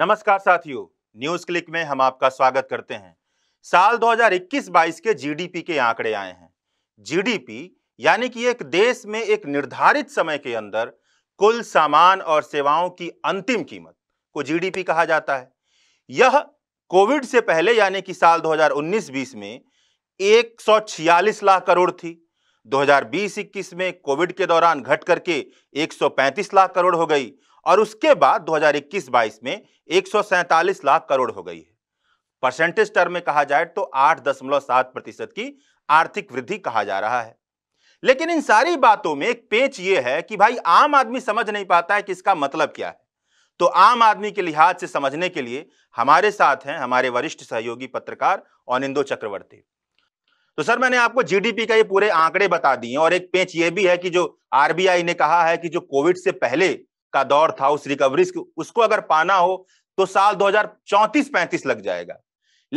नमस्कार साथियों news click में हम आपका स्वागत करते हैं साल 2021-22 के जीडीपी के आंकड़े आए हैं जीडीपी यानी कि एक देश में एक निर्धारित समय के अंदर कुल सामान और सेवाओं की अंतिम कीमत को जीडीपी कहा जाता है यह कोविड से पहले यानी कि साल 2019-20 में 146 लाख करोड़ थी 2020-21 में कोविड के दौरान घट करके 135 लाख करोड़ हो गई और उसके बाद 2021-22 में एक लाख करोड़ हो गई है परसेंटेज टर्म में कहा जाए तो आठ दशमलव सात प्रतिशत की आर्थिक वृद्धि कहा जा रहा है लेकिन इन सारी बातों में एक पेच यह है कि भाई आम आदमी समझ नहीं पाता है कि इसका मतलब क्या है तो आम आदमी के लिहाज से समझने के लिए हमारे साथ हैं हमारे वरिष्ठ सहयोगी पत्रकार अनिंदो चक्रवर्ती तो सर मैंने आपको जीडीपी का ये पूरे आंकड़े बता दिए और एक पेच ये भी है कि जो आरबीआई ने कहा है कि जो कोविड से पहले का दौर था उस रिकवरी उसको अगर पाना हो तो साल 2034-35 लग जाएगा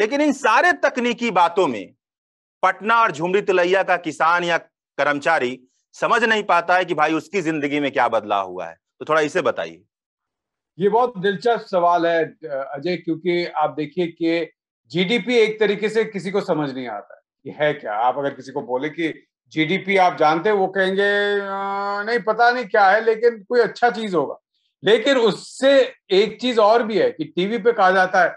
लेकिन इन सारे तकनीकी बातों में पटना और झुमरी तिलैया का किसान या कर्मचारी समझ नहीं पाता है कि भाई उसकी जिंदगी में क्या बदलाव हुआ है तो थोड़ा इसे बताइए ये बहुत दिलचस्प सवाल है अजय क्योंकि आप देखिए कि जीडीपी एक तरीके से किसी को समझ नहीं आता ये है क्या आप अगर किसी को बोले कि जीडीपी आप जानते वो कहेंगे नहीं पता नहीं क्या है लेकिन कोई अच्छा चीज होगा लेकिन उससे एक चीज और भी है कि टीवी पे कहा जाता है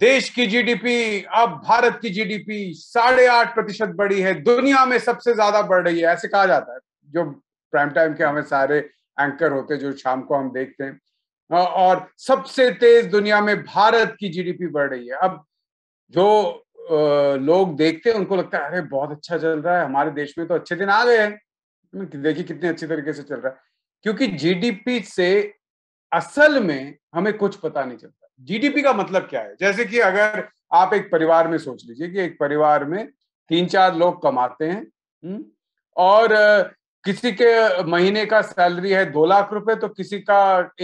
देश की जीडीपी अब भारत की जीडीपी साढ़े आठ प्रतिशत बढ़ी है दुनिया में सबसे ज्यादा बढ़ रही है ऐसे कहा जाता है जो प्राइम टाइम के हमें सारे एंकर होते जो शाम को हम देखते हैं और सबसे तेज दुनिया में भारत की जीडीपी बढ़ रही है अब जो लोग देखते हैं उनको लगता है अरे बहुत अच्छा चल रहा है हमारे देश में तो अच्छे दिन आ गए हैं देखिए कितने अच्छे तरीके से चल रहा है क्योंकि जीडीपी से असल में हमें कुछ पता नहीं चलता जीडीपी का मतलब क्या है जैसे कि अगर आप एक परिवार में सोच लीजिए कि एक परिवार में तीन चार लोग कमाते हैं और किसी के महीने का सैलरी है दो लाख रुपए तो किसी का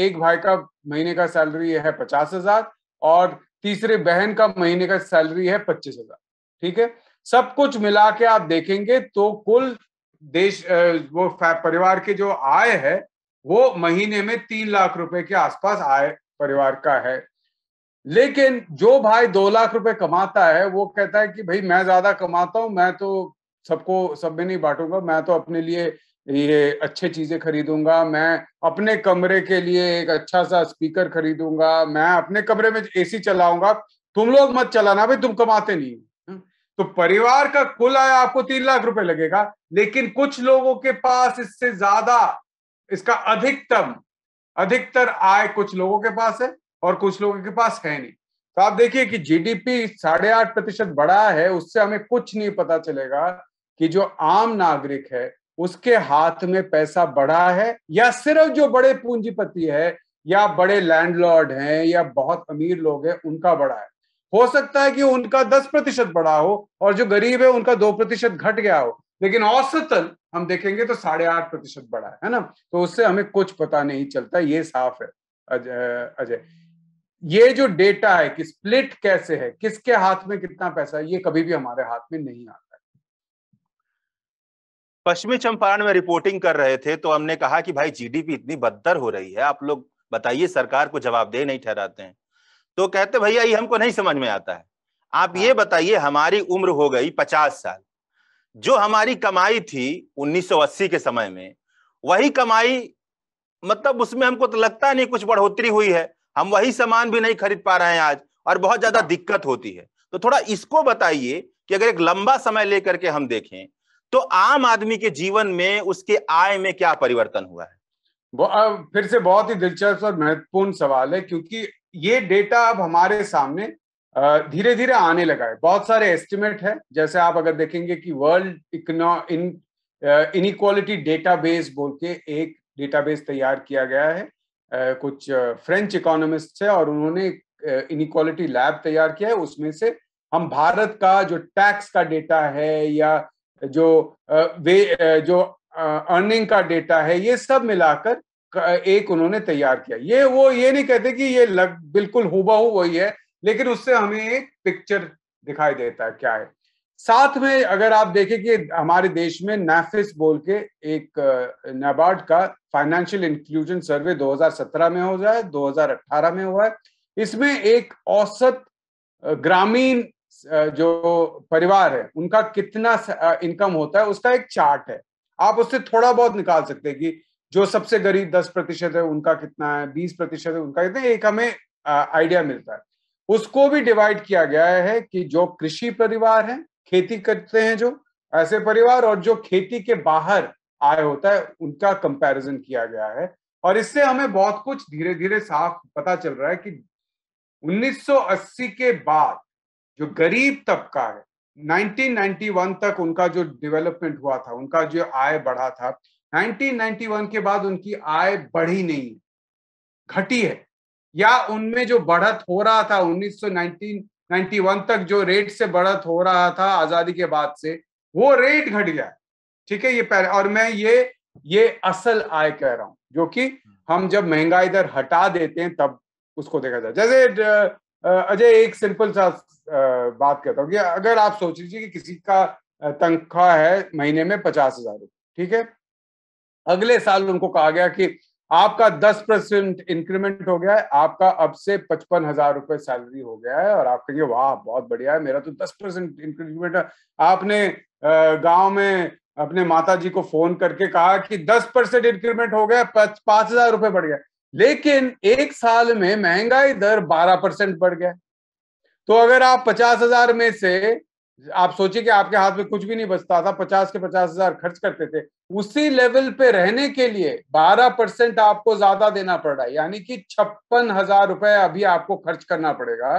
एक भाई का महीने का सैलरी है पचास हजार और तीसरे बहन का महीने का सैलरी है पच्चीस हजार ठीक है सब कुछ मिला के आप देखेंगे तो कुल देश वो परिवार के जो आय है वो महीने में तीन लाख रुपए के आसपास आय परिवार का है लेकिन जो भाई दो लाख रुपए कमाता है वो कहता है कि भाई मैं ज्यादा कमाता हूं मैं तो सबको सब में नहीं बांटूंगा मैं तो अपने लिए ये अच्छे चीजें खरीदूंगा मैं अपने कमरे के लिए एक अच्छा सा स्पीकर खरीदूंगा मैं अपने कमरे में एसी चलाऊंगा तुम लोग मत चलाना भाई तुम कमाते नहीं हो तो परिवार का कुल आया आपको तीन लाख रुपए लगेगा लेकिन कुछ लोगों के पास इससे ज्यादा इसका अधिकतम अधिकतर आय कुछ लोगों के पास है और कुछ लोगों के पास है नहीं तो आप देखिए कि जीडीपी साढ़े आठ प्रतिशत बढ़ा है उससे हमें कुछ नहीं पता चलेगा कि जो आम नागरिक है उसके हाथ में पैसा बड़ा है या सिर्फ जो बड़े पूंजीपति है या बड़े लैंडलॉर्ड हैं या बहुत अमीर लोग हैं उनका बड़ा है हो सकता है कि उनका दस प्रतिशत बढ़ा हो और जो गरीब है उनका दो प्रतिशत घट गया हो लेकिन औसतन हम देखेंगे तो साढ़े आठ प्रतिशत बढ़ा है, है ना तो उससे हमें कुछ पता नहीं चलता ये साफ है अजय ये जो डेटा है कि स्प्लिट कैसे है किसके हाथ में कितना पैसा है ये कभी भी हमारे हाथ में नहीं आता पश्चिमी चंपारण में रिपोर्टिंग कर रहे थे तो हमने कहा कि भाई जीडीपी इतनी बदतर हो रही है आप लोग बताइए सरकार को जवाबदेह नहीं ठहराते हैं तो कहते भैया ये हमको नहीं समझ में आता है आप ये हाँ। बताइए हमारी उम्र हो गई पचास साल जो हमारी कमाई थी 1980 के समय में वही कमाई मतलब उसमें हमको तो लगता नहीं कुछ बढ़ोतरी हुई है हम वही सामान भी नहीं खरीद पा रहे हैं आज और बहुत ज्यादा हाँ। दिक्कत होती है तो थोड़ा इसको बताइए कि अगर एक लंबा समय लेकर के हम देखें तो आम आदमी के जीवन में उसके आय में क्या परिवर्तन हुआ है फिर से बहुत ही दिलचस्प और महत्वपूर्ण सवाल है क्योंकि ये डेटा अब हमारे सामने धीरे धीरे आने लगा है बहुत सारे एस्टिमेट है जैसे आप अगर देखेंगे कि वर्ल्ड इन इनक्वालिटी डेटाबेस बोल के एक डेटाबेस तैयार किया गया है कुछ फ्रेंच इकोनॉमिस्ट है और उन्होंने इनक्वालिटी लैब तैयार किया है उसमें से हम भारत का जो टैक्स का डेटा है या जो वे जो अर्निंग का डेटा है ये सब मिलाकर एक उन्होंने तैयार किया ये वो ये नहीं कहते कि ये लग बिल्कुल हुबहू वही है लेकिन उससे हमें एक पिक्चर दिखाई देता है क्या है साथ में अगर आप देखें कि हमारे देश में नैफिस बोल के एक नबार्ड का फाइनेंशियल इंक्लूजन सर्वे 2017 में हो जाए 2018 में हुआ है इसमें एक औसत ग्रामीण जो परिवार है उनका कितना इनकम होता है उसका एक चार्ट है आप उससे थोड़ा बहुत निकाल सकते हैं कि जो सबसे गरीब दस प्रतिशत है उनका कितना है बीस प्रतिशत है उनका कितना एक हमें आइडिया मिलता है उसको भी डिवाइड किया गया है कि जो कृषि परिवार है खेती करते हैं जो ऐसे परिवार और जो खेती के बाहर आए होता है उनका कंपैरिजन किया गया है और इससे हमें बहुत कुछ धीरे धीरे साफ पता चल रहा है कि 1980 के बाद जो गरीब तबका है 1991 तक उनका जो डेवलपमेंट हुआ था उनका जो आय बढ़ा था 1991 के बाद उनकी आय बढ़ी नहीं है घटी है या उनमें जो बढ़त हो रहा था 1991 तक जो रेट से बढ़त हो रहा था आजादी के बाद से वो रेट घट गया ठीक है ये पहले और मैं ये ये असल आय कह रहा हूं जो कि हम जब महंगाई दर हटा देते हैं तब उसको देखा जाए जैसे अजय एक सिंपल सा बात करता हूँ कि अगर आप सोच लीजिए कि किसी का तनख्वाह है महीने में पचास हजार ठीक है अगले साल उनको कहा गया कि आपका दस परसेंट इंक्रीमेंट हो गया है आपका अब से पचपन हजार रुपये सैलरी हो गया है और आप कहिए वाह बहुत बढ़िया है मेरा तो दस परसेंट इंक्रीमेंट आपने गांव में अपने माता जी को फोन करके कहा कि दस परसेंट इंक्रीमेंट हो गया पांच हजार रुपये बढ़ गया लेकिन एक साल में महंगाई दर बारह परसेंट बढ़ गया तो अगर आप पचास हजार में से आप सोचिए कि आपके हाथ में कुछ भी नहीं बचता था पचास के पचास हजार खर्च करते थे उसी लेवल पे रहने के लिए बारह परसेंट आपको ज्यादा देना पड़ रहा है यानी कि छप्पन हजार रुपए अभी आपको खर्च करना पड़ेगा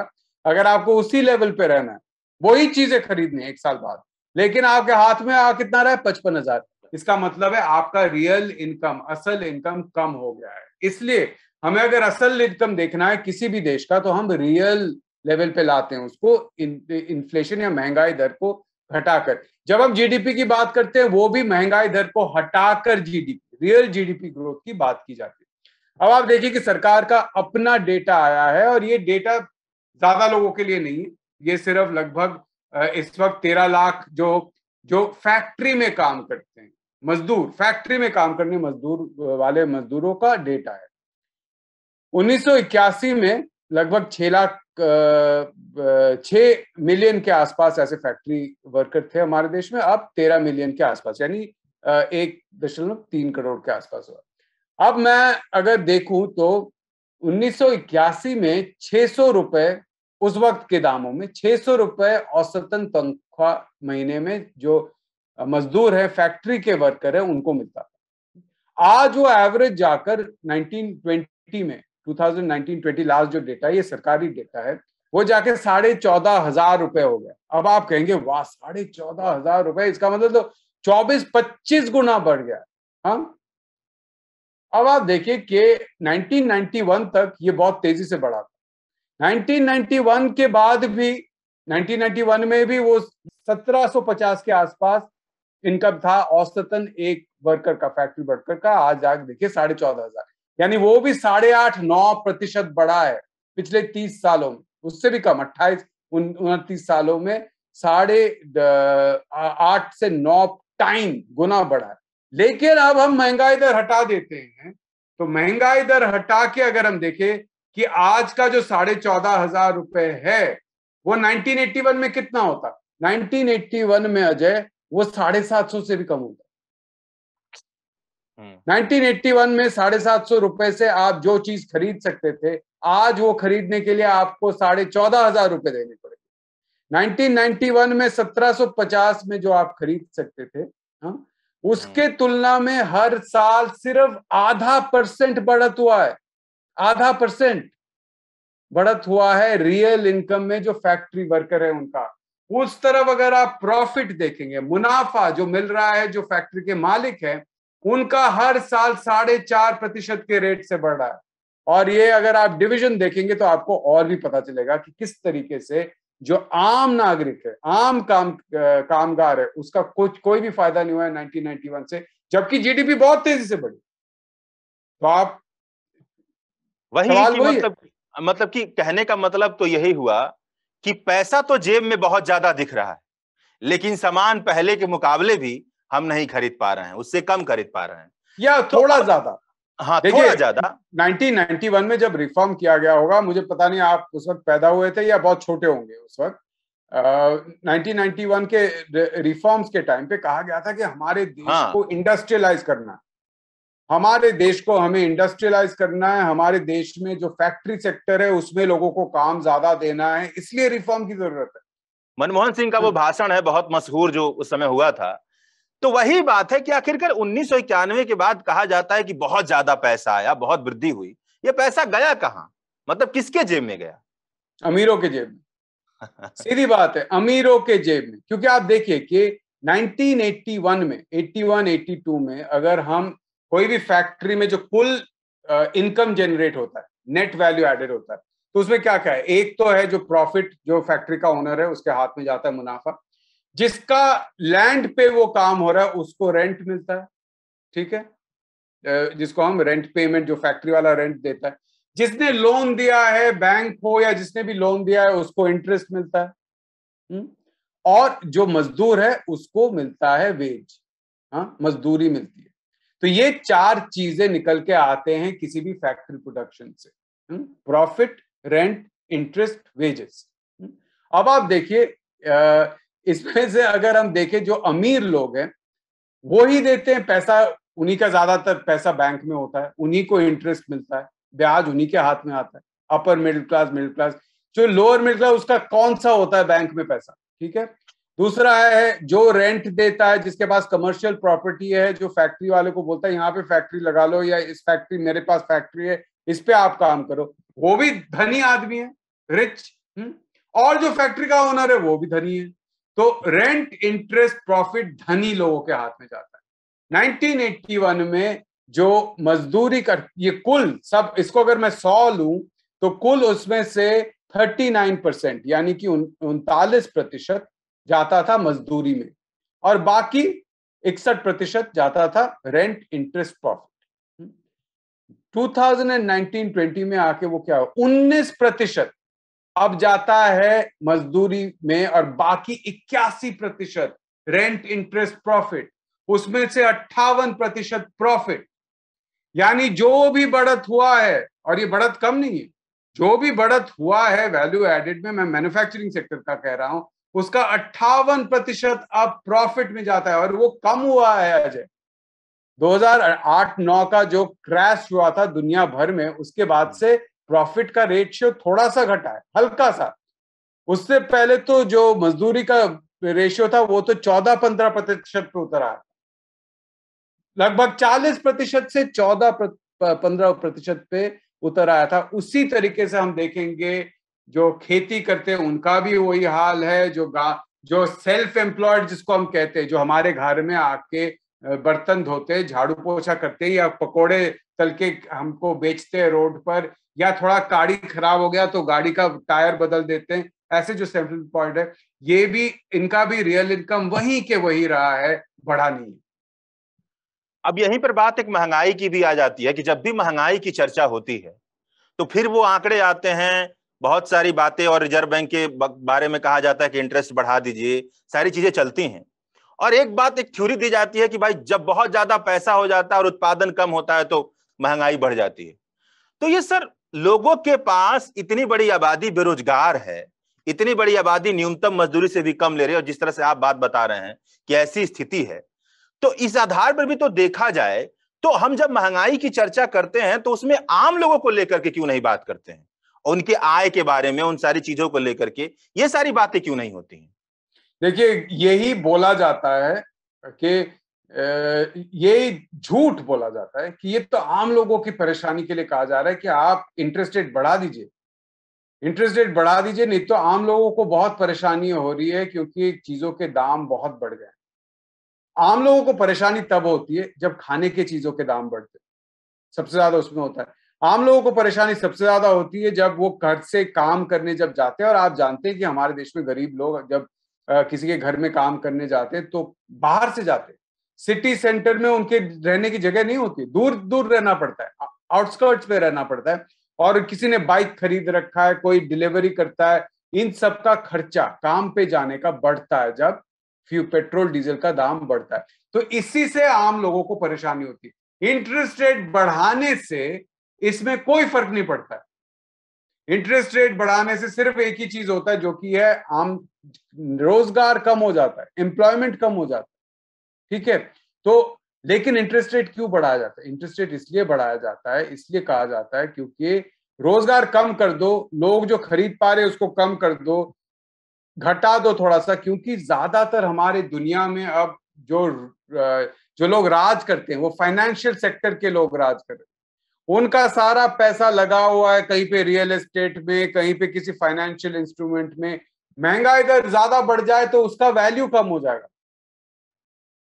अगर आपको उसी लेवल पे रहना है वही चीजें खरीदनी है एक साल बाद लेकिन आपके हाथ में आ कितना रहा है पचपन हजार इसका मतलब है आपका रियल इनकम असल इनकम कम हो गया है इसलिए हमें अगर असल इनकम देखना है किसी भी देश का तो हम रियल लेवल पे लाते हैं उसको इन्फ्लेशन या महंगाई दर को घटाकर जब हम जीडीपी की बात करते हैं वो भी महंगाई दर को हटाकर जीडीपी रियल जीडीपी ग्रोथ की बात की जाती है अब आप देखिए कि सरकार का अपना डेटा आया है और ये डेटा ज्यादा लोगों के लिए नहीं है ये सिर्फ लगभग इस वक्त तेरह लाख जो जो फैक्ट्री में काम करते हैं मजदूर फैक्ट्री में काम करने मजदूर वाले मजदूरों का डेटा है 1981 में लगभग छह लाख छ मिलियन के आसपास ऐसे फैक्ट्री वर्कर थे हमारे देश में अब तेरह मिलियन के आसपास यानी एक दशमलव तीन करोड़ के आसपास हुआ अब मैं अगर देखूं तो 1981 में 600 रुपए उस वक्त के दामों में 600 रुपए औसतन तनख्वा महीने में जो मजदूर है फैक्ट्री के वर्कर है उनको मिलता था आज वो एवरेज जाकर 1920 में 2019-20 लास्ट जो डेटा ये सरकारी डेटा है वो जाके साढ़े चौदह हजार रुपए हो गया अब आप कहेंगे वाह साढ़े चौदह हजार रुपए इसका मतलब तो चौबीस पच्चीस गुना बढ़ गया हाँ अब आप देखिए कि 1991 तक ये बहुत तेजी से बढ़ा था 1991 के बाद भी 1991 में भी वो 1750 के आसपास इनकम था औसतन एक वर्कर का फैक्ट्री वर्कर का आज आग देखिए साढ़े चौदह हजार यानी वो भी साढ़े आठ नौ प्रतिशत बढ़ा है पिछले तीस सालों में उससे भी कम अट्ठाईस उनतीस सालों में साढ़े आठ से नौ टाइम गुना बढ़ा है लेकिन अब हम महंगाई दर हटा देते हैं तो महंगाई दर हटा के अगर हम देखें कि आज का जो साढ़े चौदह हजार रुपए है वो 1981 में कितना होता 1981 में अजय वो साढ़े सात सौ से भी कम होता 1981 हम्म। में साढ़े सात सौ रुपए से आप जो चीज खरीद सकते थे आज वो खरीदने के लिए आपको साढ़े चौदह हजार रुपए देने पड़ेंगे 1991 में 1750 में जो आप खरीद सकते थे हा? उसके हम्म। तुलना में हर साल सिर्फ आधा परसेंट बढ़त हुआ है आधा परसेंट बढ़त हुआ है रियल इनकम में जो फैक्ट्री वर्कर है उनका उस तरफ अगर आप प्रॉफिट देखेंगे मुनाफा जो मिल रहा है जो फैक्ट्री के मालिक है उनका हर साल साढ़े चार प्रतिशत के रेट से बढ़ रहा है और ये अगर आप डिवीजन देखेंगे तो आपको और भी पता चलेगा कि किस तरीके से जो आम नागरिक है आम काम कामगार है उसका कुछ कोई भी फायदा नहीं हुआ है 1991 से जबकि जीडीपी बहुत तेजी से बढ़ी तो आप वही कि मतलब है? मतलब कि कहने का मतलब तो यही हुआ कि पैसा तो जेब में बहुत ज्यादा दिख रहा है लेकिन सामान पहले के मुकाबले भी हम नहीं खरीद पा रहे हैं उससे कम खरीद पा रहे हैं या तो थोड़ा तो, ज्यादा हाँ थोड़ा ज्यादा 1991 में जब रिफॉर्म किया गया होगा मुझे पता नहीं आप उस वक्त पैदा हुए थे या बहुत छोटे होंगे उस वक्त नाइनटीन नाइनटी वन के रिफॉर्म्स के टाइम पे कहा गया था कि हमारे देश हाँ. को इंडस्ट्रियलाइज करना हमारे देश को हमें इंडस्ट्रियलाइज करना है हमारे देश में जो फैक्ट्री सेक्टर है उसमें लोगों को काम ज्यादा देना है इसलिए रिफॉर्म की जरूरत है मनमोहन सिंह का वो हाँ। भाषण है बहुत मशहूर जो उस समय हुआ था तो वही बात है कि आखिरकार उन्नीस के बाद कहा जाता है कि बहुत ज्यादा पैसा आया बहुत वृद्धि हुई ये पैसा गया कहा मतलब किसके जेब में गया अमीरों के जेब में सीधी बात है अमीरों के जेब में क्योंकि आप देखिए कि 1981 में 81 82 में अगर हम कोई भी फैक्ट्री में जो कुल इनकम जनरेट होता है नेट वैल्यू एडेड होता है तो उसमें क्या क्या है एक तो है जो प्रॉफिट जो फैक्ट्री का ओनर है उसके हाथ में जाता है मुनाफा जिसका लैंड पे वो काम हो रहा है उसको रेंट मिलता है ठीक है जिसको हम रेंट पेमेंट जो फैक्ट्री वाला रेंट देता है जिसने लोन दिया है बैंक हो या जिसने भी लोन दिया है उसको इंटरेस्ट मिलता है हम्म? और जो मजदूर है उसको मिलता है वेज हाँ मजदूरी मिलती है तो ये चार चीजें निकल के आते हैं किसी भी फैक्ट्री प्रोडक्शन से प्रॉफिट रेंट इंटरेस्ट वेजेस अब आप देखिए इसमें से अगर हम देखें जो अमीर लोग हैं वो ही देते हैं पैसा उन्हीं का ज्यादातर पैसा बैंक में होता है उन्हीं को इंटरेस्ट मिलता है ब्याज उन्हीं के हाथ में आता है upper middle class middle class जो लोअर मिडिल क्लास उसका कौन सा होता है बैंक में पैसा ठीक है दूसरा है जो रेंट देता है जिसके पास कमर्शियल प्रॉपर्टी है जो फैक्ट्री वाले को बोलता है यहाँ पे फैक्ट्री लगा लो या इस फैक्ट्री मेरे पास फैक्ट्री है इस पे आप काम करो वो भी धनी आदमी है रिच हुँ? हम्म? और जो फैक्ट्री का ओनर है वो भी धनी है तो रेंट इंटरेस्ट प्रॉफिट धनी लोगों के हाथ में जाता है 1981 में जो मजदूरी कर ये कुल सब इसको अगर मैं सौ लू तो कुल उसमें से 39 परसेंट यानी कि उनतालीस प्रतिशत जाता था मजदूरी में और बाकी इकसठ प्रतिशत जाता था रेंट इंटरेस्ट प्रॉफिट 2019-20 में आके वो क्या हुआ 19 प्रतिशत अब जाता है मजदूरी में और बाकी इक्यासी प्रतिशत रेंट इंटरेस्ट प्रॉफिट उसमें से अट्ठावन प्रतिशत प्रॉफिट यानी जो भी बढ़त हुआ है और ये बढ़त कम नहीं है जो भी बढ़त हुआ है वैल्यू एडेड में मैं मैन्युफैक्चरिंग सेक्टर का कह रहा हूं उसका अट्ठावन प्रतिशत अब प्रॉफिट में जाता है और वो कम हुआ है अजय 2008-9 का जो क्रैश हुआ था दुनिया भर में उसके बाद से प्रॉफिट का रेशियो थोड़ा सा घटा है हल्का सा उससे पहले तो जो मजदूरी का रेशियो था वो तो चौदह पंद्रह प्रतिशत पे उतरा है लगभग चालीस प्रतिशत से चौदह पंद्रह प्रतिशत पे उतर आया था उसी तरीके से हम देखेंगे जो खेती करते हैं उनका भी वही हाल है जो गा जो सेल्फ एम्प्लॉयड जिसको हम कहते हैं जो हमारे घर में आके बर्तन धोते झाड़ू पोछा करते या पकोड़े तल के हमको बेचते हैं रोड पर या थोड़ा गाड़ी खराब हो गया तो गाड़ी का टायर बदल देते हैं ऐसे जो सेंट्रल पॉइंट है ये भी इनका भी रियल इनकम वही के वही रहा है बढ़ा नहीं अब यहीं पर बात एक महंगाई की भी आ जाती है कि जब भी महंगाई की चर्चा होती है तो फिर वो आंकड़े आते हैं बहुत सारी बातें और रिजर्व बैंक के बारे में कहा जाता है कि इंटरेस्ट बढ़ा दीजिए सारी चीजें चलती हैं और एक बात एक थ्योरी दी जाती है कि भाई जब बहुत ज्यादा पैसा हो जाता है और उत्पादन कम होता है तो महंगाई बढ़ जाती है तो ये सर लोगों के पास इतनी बड़ी आबादी बेरोजगार है इतनी बड़ी आबादी न्यूनतम मजदूरी से भी कम ले रही है और जिस तरह से आप बात बता रहे हैं कि ऐसी स्थिति है तो इस आधार पर भी तो देखा जाए तो हम जब महंगाई की चर्चा करते हैं तो उसमें आम लोगों को लेकर के क्यों नहीं बात करते हैं उनके आय के बारे में उन सारी चीजों को लेकर के ये सारी बातें क्यों नहीं होती हैं देखिए यही बोला जाता है कि ये झूठ बोला जाता है कि ये तो आम लोगों की परेशानी के लिए कहा जा रहा है कि आप इंटरेस्ट रेट बढ़ा दीजिए इंटरेस्ट रेट बढ़ा दीजिए नहीं तो आम लोगों को बहुत परेशानी हो रही है क्योंकि चीजों के दाम बहुत बढ़ गए आम लोगों को परेशानी तब होती है जब खाने के चीजों के दाम बढ़ते सबसे ज्यादा उसमें होता है आम लोगों को परेशानी सबसे ज्यादा होती है जब वो घर से काम करने जब जाते हैं और आप जानते हैं कि हमारे देश में गरीब लोग जब किसी के घर में काम करने जाते हैं तो बाहर से जाते हैं सिटी सेंटर में उनके रहने की जगह नहीं होती दूर दूर रहना पड़ता है आउटस्कर्ट पे रहना पड़ता है और किसी ने बाइक खरीद रखा है कोई डिलीवरी करता है इन सब का खर्चा काम पे जाने का बढ़ता है जब फ्यू पेट्रोल डीजल का दाम बढ़ता है तो इसी से आम लोगों को परेशानी होती है इंटरेस्ट रेट बढ़ाने से इसमें कोई फर्क नहीं पड़ता है इंटरेस्ट रेट बढ़ाने से सिर्फ एक ही चीज होता है जो कि है आम रोजगार कम हो जाता है एम्प्लॉयमेंट कम हो जाता है ठीक है तो लेकिन इंटरेस्ट रेट क्यों बढ़ाया जाता है इंटरेस्ट रेट इसलिए बढ़ाया जाता है इसलिए कहा जाता है क्योंकि रोजगार कम कर दो लोग जो खरीद पा रहे उसको कम कर दो घटा दो थोड़ा सा क्योंकि ज्यादातर हमारे दुनिया में अब जो जो लोग राज करते हैं वो फाइनेंशियल सेक्टर के लोग राज कर रहे उनका सारा पैसा लगा हुआ है कहीं पे रियल एस्टेट में कहीं पे किसी फाइनेंशियल इंस्ट्रूमेंट में महंगाई अगर ज्यादा बढ़ जाए तो उसका वैल्यू कम हो जाएगा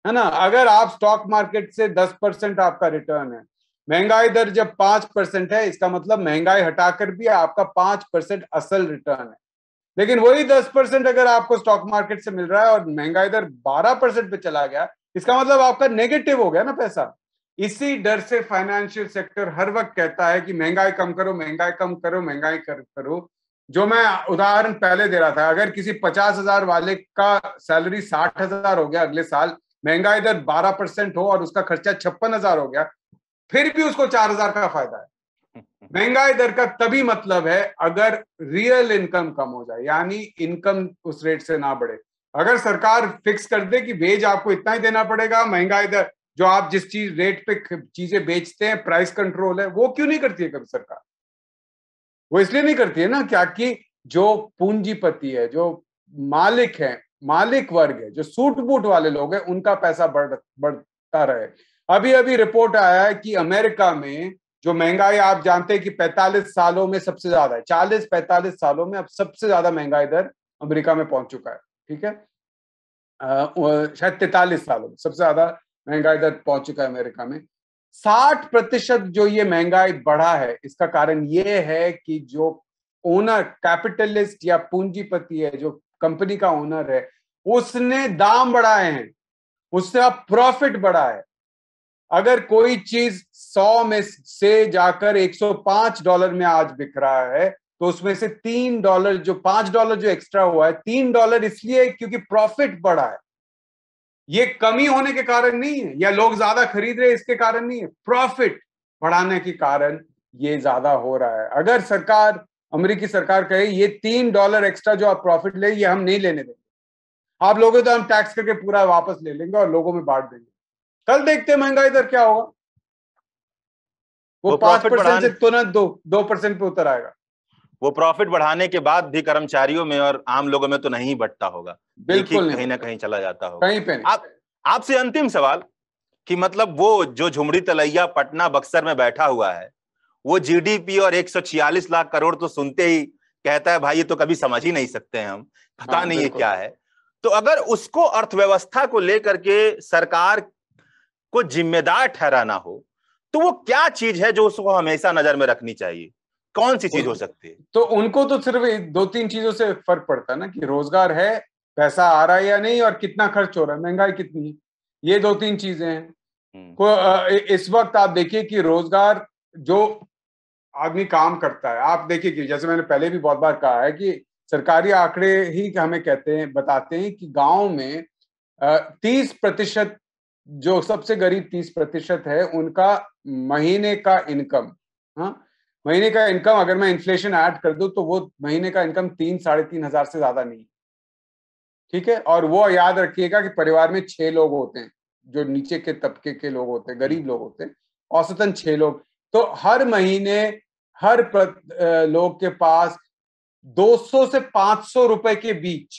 है ना अगर आप स्टॉक मार्केट से दस परसेंट आपका रिटर्न है महंगाई दर जब पांच परसेंट है इसका मतलब महंगाई हटाकर भी आपका पांच परसेंट असल रिटर्न है लेकिन वही दस परसेंट अगर आपको स्टॉक मार्केट से मिल रहा है और महंगाई दर बारह परसेंट पे चला गया इसका मतलब आपका नेगेटिव हो गया ना पैसा इसी डर से फाइनेंशियल सेक्टर हर वक्त कहता है कि महंगाई कम करो महंगाई कम करो महंगाई कर, करो जो मैं उदाहरण पहले दे रहा था अगर किसी पचास हजार वाले का सैलरी साठ हजार हो गया अगले साल महंगाई दर बारह परसेंट हो और उसका खर्चा छप्पन हजार हो गया फिर भी उसको चार हजार का फायदा है महंगाई दर का तभी मतलब है अगर रियल इनकम कम हो जाए यानी इनकम उस रेट से ना बढ़े अगर सरकार फिक्स कर दे कि वेज आपको इतना ही देना पड़ेगा महंगाई दर जो आप जिस चीज रेट पे चीजें बेचते हैं प्राइस कंट्रोल है वो क्यों नहीं करती है कभी सरकार वो इसलिए नहीं करती है ना क्या कि जो पूंजीपति है जो मालिक है मालिक वर्ग है जो सूट बूट वाले लोग हैं उनका पैसा बढ़ बढ़ता रहे अभी अभी रिपोर्ट आया है कि अमेरिका में जो महंगाई आप जानते हैं कि पैंतालीस सालों में सबसे ज्यादा है चालीस पैंतालीस सालों में अब सबसे ज्यादा महंगाई दर अमेरिका में पहुंच चुका है ठीक है शायद तैतालीस सालों में सबसे ज्यादा महंगाई दर पहुंच चुका है अमेरिका में साठ प्रतिशत जो ये महंगाई बढ़ा है इसका कारण ये है कि जो ओनर कैपिटलिस्ट या पूंजीपति है जो कंपनी का ओनर है उसने दाम बढ़ाए हैं अब प्रॉफिट बढ़ा है अगर कोई चीज 100 में से जाकर 105 डॉलर में आज बिक रहा है तो उसमें से तीन डॉलर जो पांच डॉलर जो एक्स्ट्रा हुआ है तीन डॉलर इसलिए क्योंकि प्रॉफिट बढ़ा है ये कमी होने के कारण नहीं है या लोग ज्यादा खरीद रहे इसके कारण नहीं है प्रॉफिट बढ़ाने के कारण ये ज्यादा हो रहा है अगर सरकार अमेरिकी सरकार कहे ये तीन डॉलर एक्स्ट्रा जो आप प्रॉफिट ले ये हम नहीं लेने देंगे आप लोगे तो हम टैक्स करके पूरा वापस ले लेंगे और लोगों में बांट देंगे कल देखते हैं महंगाई दर क्या होगा वो, वो पांच परसेंट से तुरंत दो दो परसेंट पे उतर आएगा वो प्रॉफिट बढ़ाने के बाद भी कर्मचारियों में और आम लोगों में तो नहीं बढ़ता होगा बिल्कुल कहीं ना कहीं चला जाता होगा कहीं पे आपसे अंतिम सवाल कि मतलब वो जो झुमड़ी तलैया पटना बक्सर में बैठा हुआ है वो जीडीपी और 146 लाख करोड़ तो सुनते ही कहता है भाई ये तो कभी समझ ही नहीं सकते हैं हम पता हाँ, नहीं है क्या है तो अगर उसको अर्थव्यवस्था को लेकर के सरकार को जिम्मेदार ठहराना हो तो वो क्या चीज है जो उसको हमेशा नजर में रखनी चाहिए कौन सी चीज हो सकती है तो उनको तो सिर्फ दो तीन चीजों से फर्क पड़ता है ना कि रोजगार है पैसा आ रहा है या नहीं और कितना खर्च हो रहा है महंगाई कितनी है ये दो तीन चीजें हैं हम्म। को इस वक्त आप देखिए कि रोजगार जो आदमी काम करता है आप देखिए कि जैसे मैंने पहले भी बहुत बार कहा है कि सरकारी आंकड़े ही हमें कहते हैं बताते हैं कि गांव में तीस प्रतिशत जो सबसे गरीब तीस प्रतिशत है उनका महीने का इनकम हाँ महीने का इनकम अगर मैं इन्फ्लेशन ऐड कर दूं तो वो महीने का इनकम तीन साढ़े तीन हजार से ज्यादा नहीं ठीक है और वो याद रखिएगा कि परिवार में छह लोग होते हैं जो नीचे के तबके के लोग होते हैं गरीब लोग होते हैं औसतन छह लोग तो हर महीने हर लोग के पास 200 से 500 रुपए के बीच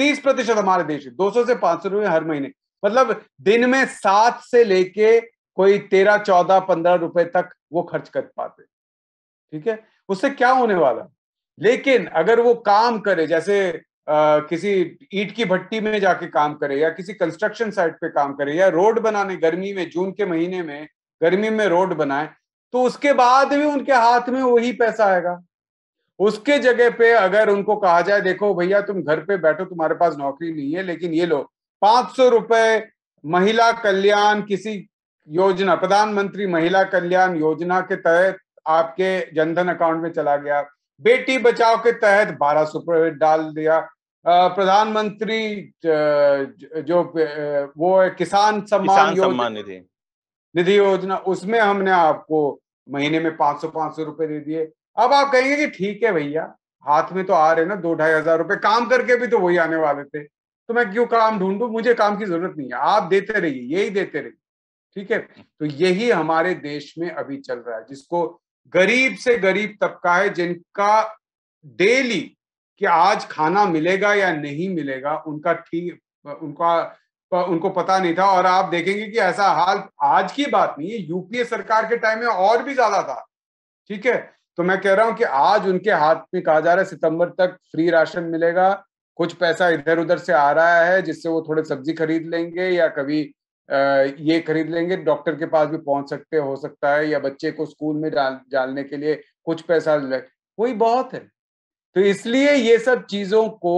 30 प्रतिशत हमारे देश दो सौ से पांच सौ रुपए हर महीने मतलब दिन में सात से लेके कोई तेरह चौदह पंद्रह रुपए तक वो खर्च कर पाते ठीक है उससे क्या होने वाला लेकिन अगर वो काम करे जैसे आ, किसी ईट की भट्टी में जाके काम करे या किसी कंस्ट्रक्शन साइट पे काम करे या रोड बनाने गर्मी में जून के महीने में गर्मी में रोड बनाए तो उसके बाद भी उनके हाथ में वही पैसा आएगा उसके जगह पे अगर उनको कहा जाए देखो भैया तुम घर पे बैठो तुम्हारे पास नौकरी नहीं है लेकिन ये लो पांच सौ रुपए महिला कल्याण किसी योजना प्रधानमंत्री महिला कल्याण योजना के तहत आपके जनधन अकाउंट में चला गया बेटी बचाओ के तहत बारह सौ रुपये डाल दिया प्रधानमंत्री जो वो है किसान सम्मान योजना निधि योजना उसमें हमने आपको महीने में पांच सौ पांच सौ रुपए दे दिए अब आप कहेंगे कि ठीक है भैया हाथ में तो आ रहे ना दो ढाई हजार रुपए काम करके भी तो वही आने वाले थे तो मैं क्यों काम ढूंढू मुझे काम की जरूरत नहीं है आप देते रहिए यही देते रहिए ठीक है तो यही हमारे देश में अभी चल रहा है जिसको गरीब से गरीब तबका है जिनका डेली कि आज खाना मिलेगा या नहीं मिलेगा उनका ठीक उनका उनको पता नहीं था और आप देखेंगे कि ऐसा हाल आज की बात नहीं है यूपीए सरकार के टाइम में और भी ज्यादा था ठीक है तो मैं कह रहा हूं कि आज उनके हाथ में कहा जा रहा है सितंबर तक फ्री राशन मिलेगा कुछ पैसा इधर उधर से आ रहा है जिससे वो थोड़े सब्जी खरीद लेंगे या कभी ये खरीद लेंगे डॉक्टर के पास भी पहुंच सकते हो सकता है या बच्चे को स्कूल में डालने के लिए कुछ पैसा वही बहुत है तो इसलिए ये सब चीजों को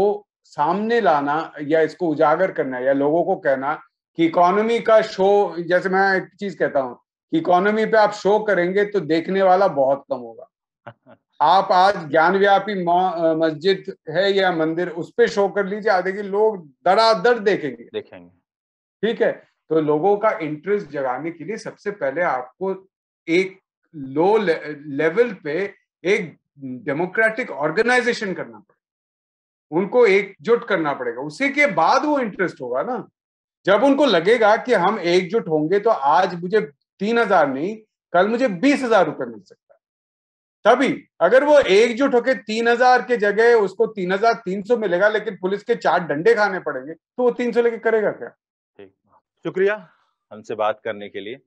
सामने लाना या इसको उजागर करना या लोगों को कहना कि इकोनॉमी का शो जैसे मैं एक चीज कहता हूँ कि इकोनॉमी पे आप शो करेंगे तो देखने वाला बहुत कम होगा आप आज ज्ञान व्यापी मस्जिद है या मंदिर उस पर शो कर लीजिए आधे देखिए लोग दरादर देखेंगे देखेंगे ठीक है तो लोगों का इंटरेस्ट जगाने के लिए सबसे पहले आपको एक लो लेवल पे एक डेमोक्रेटिक ऑर्गेनाइजेशन करना पड़ेगा उनको एकजुट करना पड़ेगा उसी के बाद वो इंटरेस्ट होगा ना जब उनको लगेगा कि हम एकजुट होंगे तो आज मुझे तीन हजार नहीं कल मुझे बीस हजार रुपये मिल सकता है तभी अगर वो एकजुट होकर तीन हजार के जगह उसको तीन हजार तीन सौ मिलेगा लेकिन पुलिस के चार डंडे खाने पड़ेंगे तो वो तीन सौ लेके करेगा क्या शुक्रिया हमसे बात करने के लिए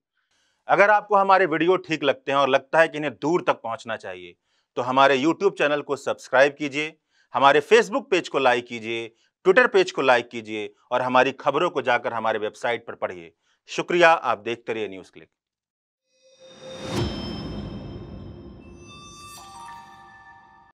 अगर आपको हमारे वीडियो ठीक लगते हैं और लगता है कि इन्हें दूर तक पहुंचना चाहिए तो हमारे YouTube चैनल को सब्सक्राइब कीजिए हमारे फेसबुक पेज को लाइक कीजिए ट्विटर पेज को लाइक कीजिए और हमारी खबरों को जाकर हमारे वेबसाइट पर पढ़िए शुक्रिया आप देखते रहिए न्यूज़ क्लिक